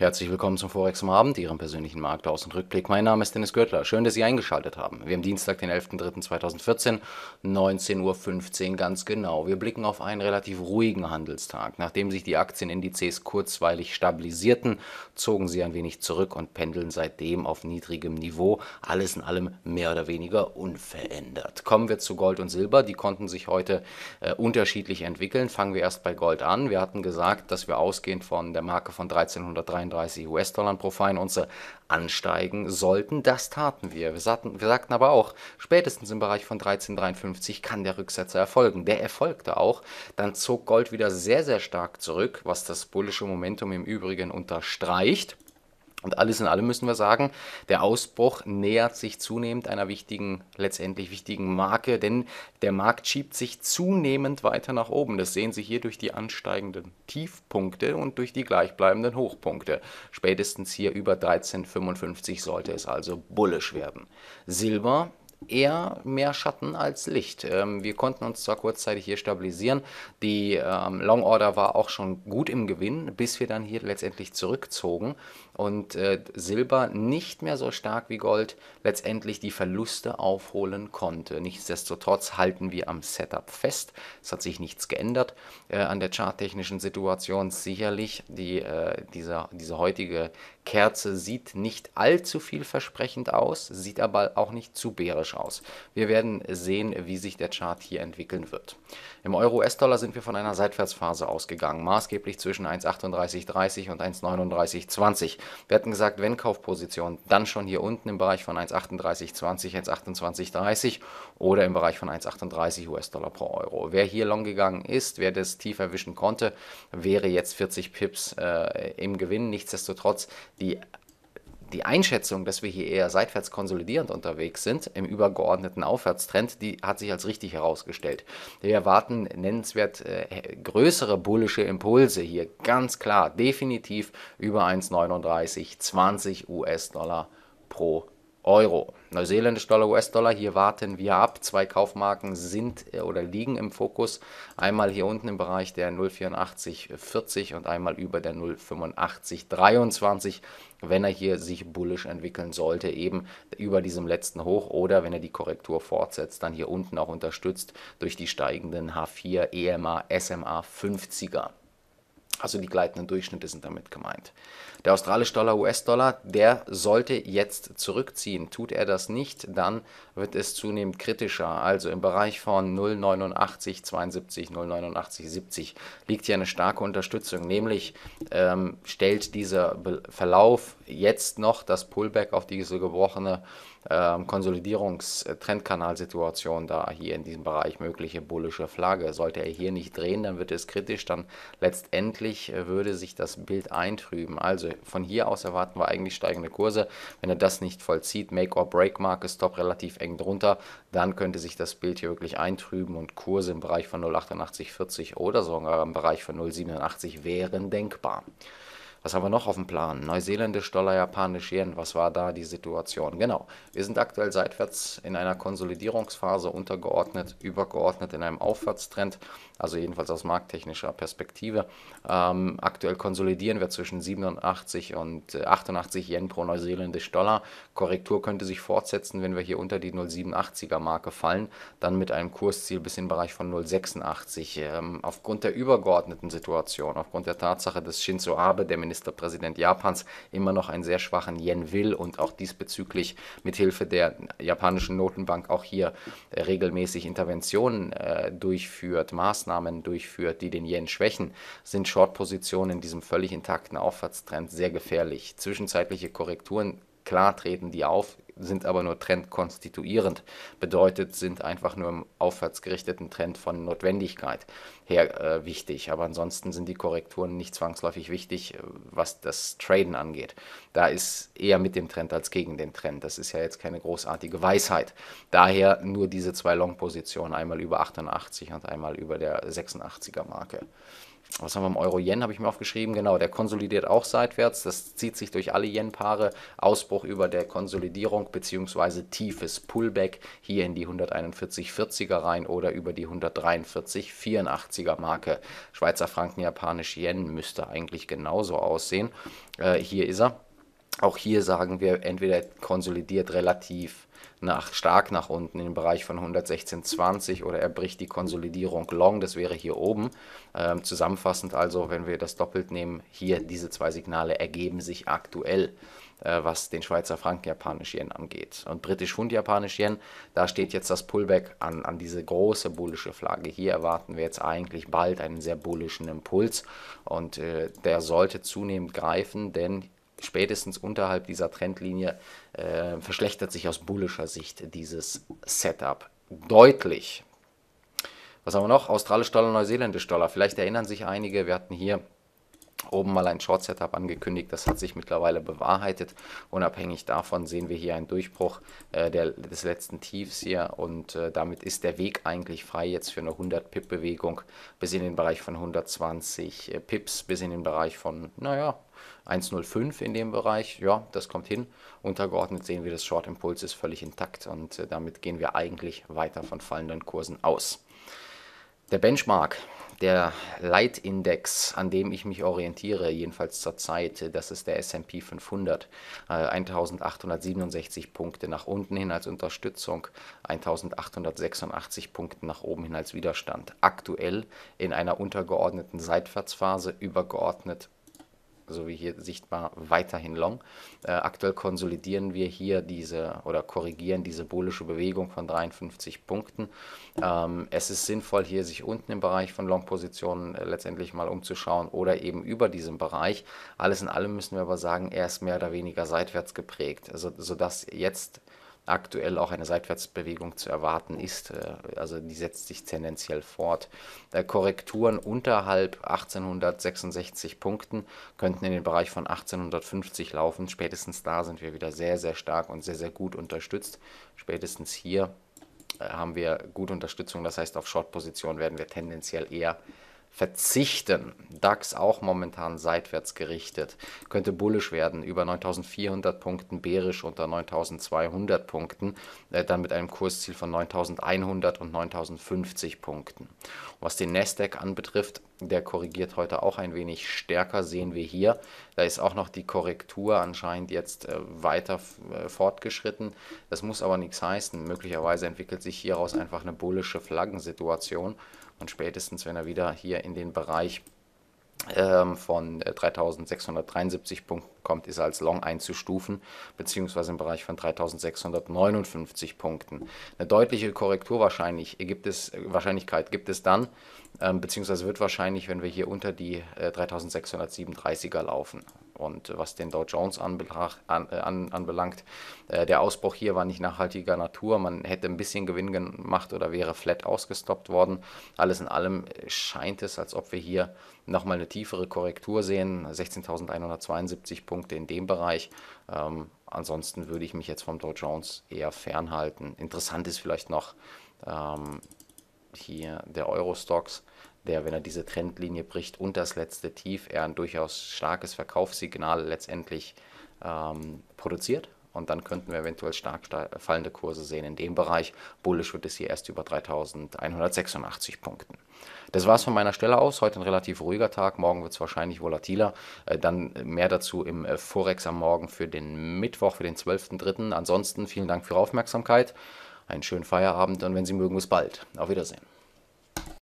Herzlich willkommen zum Forex am Abend, Ihrem persönlichen Markthaus und Rückblick. Mein Name ist Dennis Gürtler. Schön, dass Sie eingeschaltet haben. Wir haben Dienstag, den 11.03.2014, 19.15 Uhr ganz genau. Wir blicken auf einen relativ ruhigen Handelstag. Nachdem sich die Aktienindizes kurzweilig stabilisierten, zogen sie ein wenig zurück und pendeln seitdem auf niedrigem Niveau. Alles in allem mehr oder weniger unverändert. Kommen wir zu Gold und Silber. Die konnten sich heute äh, unterschiedlich entwickeln. Fangen wir erst bei Gold an. Wir hatten gesagt, dass wir ausgehend von der Marke von 1333 32 US-Dollar pro Feinunze ansteigen sollten. Das taten wir. Wir sagten, wir sagten aber auch, spätestens im Bereich von 13,53 kann der Rücksetzer erfolgen. Der erfolgte auch. Dann zog Gold wieder sehr, sehr stark zurück, was das bullische Momentum im Übrigen unterstreicht. Und alles in allem müssen wir sagen, der Ausbruch nähert sich zunehmend einer wichtigen, letztendlich wichtigen Marke, denn der Markt schiebt sich zunehmend weiter nach oben. Das sehen Sie hier durch die ansteigenden Tiefpunkte und durch die gleichbleibenden Hochpunkte. Spätestens hier über 13,55 sollte es also bullisch werden. Silber eher mehr Schatten als Licht. Ähm, wir konnten uns zwar kurzzeitig hier stabilisieren, die ähm, Long Order war auch schon gut im Gewinn, bis wir dann hier letztendlich zurückzogen und äh, Silber nicht mehr so stark wie Gold letztendlich die Verluste aufholen konnte. Nichtsdestotrotz halten wir am Setup fest. Es hat sich nichts geändert äh, an der charttechnischen Situation. Sicherlich die, äh, dieser, diese heutige Kerze sieht nicht allzu vielversprechend aus, sieht aber auch nicht zu bärisch aus. Wir werden sehen, wie sich der Chart hier entwickeln wird. Im Euro-US-Dollar sind wir von einer Seitwärtsphase ausgegangen, maßgeblich zwischen 1,3830 und 1,3920. Wir hatten gesagt, wenn Kaufposition, dann schon hier unten im Bereich von 1,3820, 1,2830 oder im Bereich von 1,38 US-Dollar pro Euro. Wer hier long gegangen ist, wer das tief erwischen konnte, wäre jetzt 40 Pips äh, im Gewinn. Nichtsdestotrotz die, die Einschätzung, dass wir hier eher seitwärts konsolidierend unterwegs sind, im übergeordneten Aufwärtstrend, die hat sich als richtig herausgestellt. Wir erwarten nennenswert äh, größere bullische Impulse hier, ganz klar, definitiv über 1,39, 20 US-Dollar pro Euro. Neuseeländisch Dollar, US-Dollar, hier warten wir ab. Zwei Kaufmarken sind äh, oder liegen im Fokus. Einmal hier unten im Bereich der 0,8440 und einmal über der 0,8523. Wenn er hier sich bullisch entwickeln sollte, eben über diesem letzten Hoch oder wenn er die Korrektur fortsetzt, dann hier unten auch unterstützt durch die steigenden H4 EMA SMA 50er. Also die gleitenden Durchschnitte sind damit gemeint. Der australische Dollar, US-Dollar, der sollte jetzt zurückziehen. Tut er das nicht, dann wird es zunehmend kritischer. Also im Bereich von 0,89, 72, 0,89, 70 liegt hier eine starke Unterstützung. Nämlich ähm, stellt dieser Verlauf jetzt noch das Pullback auf diese gebrochene ähm, Konsolidierungstrendkanalsituation da hier in diesem Bereich mögliche bullische Flagge. Sollte er hier nicht drehen, dann wird es kritisch, dann letztendlich äh, würde sich das Bild eintrüben. Also von hier aus erwarten wir eigentlich steigende Kurse. Wenn er das nicht vollzieht, Make or Break Marke Stop relativ eng drunter, dann könnte sich das Bild hier wirklich eintrüben und Kurse im Bereich von 0,8840 oder sogar im Bereich von 0,87 wären denkbar. Was haben wir noch auf dem Plan? Neuseeländisch, Dollar, Japanisch, Yen. Was war da die Situation? Genau. Wir sind aktuell seitwärts in einer Konsolidierungsphase untergeordnet, übergeordnet in einem Aufwärtstrend, also jedenfalls aus markttechnischer Perspektive. Ähm, aktuell konsolidieren wir zwischen 87 und 88 äh, Yen pro Neuseeländisch Dollar. Korrektur könnte sich fortsetzen, wenn wir hier unter die 087er Marke fallen, dann mit einem Kursziel bis in den Bereich von 086. Ähm, aufgrund der übergeordneten Situation, aufgrund der Tatsache, dass Shinzo Abe, der Minister Ministerpräsident Japans immer noch einen sehr schwachen Yen will und auch diesbezüglich mithilfe der japanischen Notenbank auch hier äh, regelmäßig Interventionen äh, durchführt, Maßnahmen durchführt, die den Yen schwächen, sind Short-Positionen in diesem völlig intakten Aufwärtstrend sehr gefährlich. Zwischenzeitliche Korrekturen klar treten die auf sind aber nur trendkonstituierend, bedeutet, sind einfach nur im aufwärts gerichteten Trend von Notwendigkeit her äh, wichtig. Aber ansonsten sind die Korrekturen nicht zwangsläufig wichtig, äh, was das Traden angeht. Da ist eher mit dem Trend als gegen den Trend. Das ist ja jetzt keine großartige Weisheit. Daher nur diese zwei Long-Positionen, einmal über 88 und einmal über der 86er Marke was haben wir im Euro-Yen, habe ich mir aufgeschrieben, genau, der konsolidiert auch seitwärts, das zieht sich durch alle Yen-Paare, Ausbruch über der Konsolidierung Support bzw. tiefes Pullback hier in die 141,40er rein oder über die 143,84er Marke. Schweizer Franken, japanisch Yen müsste eigentlich genauso aussehen. Äh, hier ist er. Auch hier sagen wir entweder konsolidiert relativ nach, stark nach unten im Bereich von 116,20 oder er bricht die Konsolidierung long, das wäre hier oben. Ähm, zusammenfassend also, wenn wir das doppelt nehmen, hier diese zwei Signale ergeben sich aktuell, äh, was den Schweizer Franken, Japanisch Yen angeht. Und britisch Pfund, Japanisch Yen, da steht jetzt das Pullback an, an diese große bullische Flagge. Hier erwarten wir jetzt eigentlich bald einen sehr bullischen Impuls und äh, der sollte zunehmend greifen, denn spätestens unterhalb dieser Trendlinie äh, verschlechtert sich aus bullischer Sicht dieses Setup deutlich. Was haben wir noch? Australische Dollar, neuseeländische Dollar. Vielleicht erinnern sich einige, wir hatten hier oben mal ein Short-Setup angekündigt. Das hat sich mittlerweile bewahrheitet. Unabhängig davon sehen wir hier einen Durchbruch äh, der, des letzten Tiefs hier und äh, damit ist der Weg eigentlich frei jetzt für eine 100-Pip-Bewegung bis in den Bereich von 120 äh, Pips, bis in den Bereich von, naja, 1,05 in dem Bereich, ja, das kommt hin. Untergeordnet sehen wir, das Short Impuls ist völlig intakt und äh, damit gehen wir eigentlich weiter von fallenden Kursen aus. Der Benchmark, der Leitindex, an dem ich mich orientiere, jedenfalls zur Zeit, äh, das ist der SP 500. 1867 Punkte nach unten hin als Unterstützung, 1886 Punkte nach oben hin als Widerstand. Aktuell in einer untergeordneten Seitwärtsphase, übergeordnet so wie hier sichtbar, weiterhin long. Äh, aktuell konsolidieren wir hier diese oder korrigieren diese bullische Bewegung von 53 Punkten. Ähm, es ist sinnvoll, hier sich unten im Bereich von Long-Positionen äh, letztendlich mal umzuschauen oder eben über diesem Bereich. Alles in allem müssen wir aber sagen, er ist mehr oder weniger seitwärts geprägt, also, sodass jetzt aktuell auch eine Seitwärtsbewegung zu erwarten ist. Äh, also die setzt sich tendenziell fort. Äh, Korrekturen unterhalb 1866 Punkten könnten in den Bereich von 1850 laufen. Spätestens da sind wir wieder sehr, sehr stark und sehr, sehr gut unterstützt. Spätestens hier äh, haben wir gute Unterstützung. Das heißt, auf Short-Position werden wir tendenziell eher verzichten. DAX auch momentan seitwärts gerichtet. Könnte bullisch werden, über 9400 Punkten, bärisch unter 9200 Punkten, äh, dann mit einem Kursziel von 9100 und 9050 Punkten. Und was den Nasdaq anbetrifft, der korrigiert heute auch ein wenig stärker, sehen wir hier. Da ist auch noch die Korrektur anscheinend jetzt äh, weiter äh, fortgeschritten. Das muss aber nichts heißen. Möglicherweise entwickelt sich hieraus einfach eine bullische Flaggensituation und spätestens, wenn er wieder hier in den Bereich ähm, von 3673 äh, Punkten kommt, ist er als Long einzustufen, beziehungsweise im Bereich von 3659 Punkten. Eine deutliche Korrektur wahrscheinlich gibt es, äh, Wahrscheinlichkeit gibt es dann, ähm, beziehungsweise wird wahrscheinlich, wenn wir hier unter die 3637er äh, laufen. Und äh, was den Dow Jones anbelangt, an, äh, an, anbelangt äh, der Ausbruch hier war nicht nachhaltiger Natur. Man hätte ein bisschen Gewinn gemacht oder wäre flat ausgestoppt worden. Alles in allem scheint es, als ob wir hier nochmal eine tiefere Korrektur sehen. 16.172 Punkte in dem Bereich. Ähm, ansonsten würde ich mich jetzt vom Dow Jones eher fernhalten. Interessant ist vielleicht noch ähm, hier der Eurostox der, wenn er diese Trendlinie bricht und das letzte Tief, er ein durchaus starkes Verkaufssignal letztendlich ähm, produziert. Und dann könnten wir eventuell stark fallende Kurse sehen in dem Bereich. Bullish wird es hier erst über 3186 Punkten. Das war es von meiner Stelle aus. Heute ein relativ ruhiger Tag. Morgen wird es wahrscheinlich volatiler. Äh, dann mehr dazu im äh, Forex am Morgen für den Mittwoch, für den 12.03. Ansonsten vielen Dank für Ihre Aufmerksamkeit. Einen schönen Feierabend und wenn Sie mögen, bis bald. Auf Wiedersehen.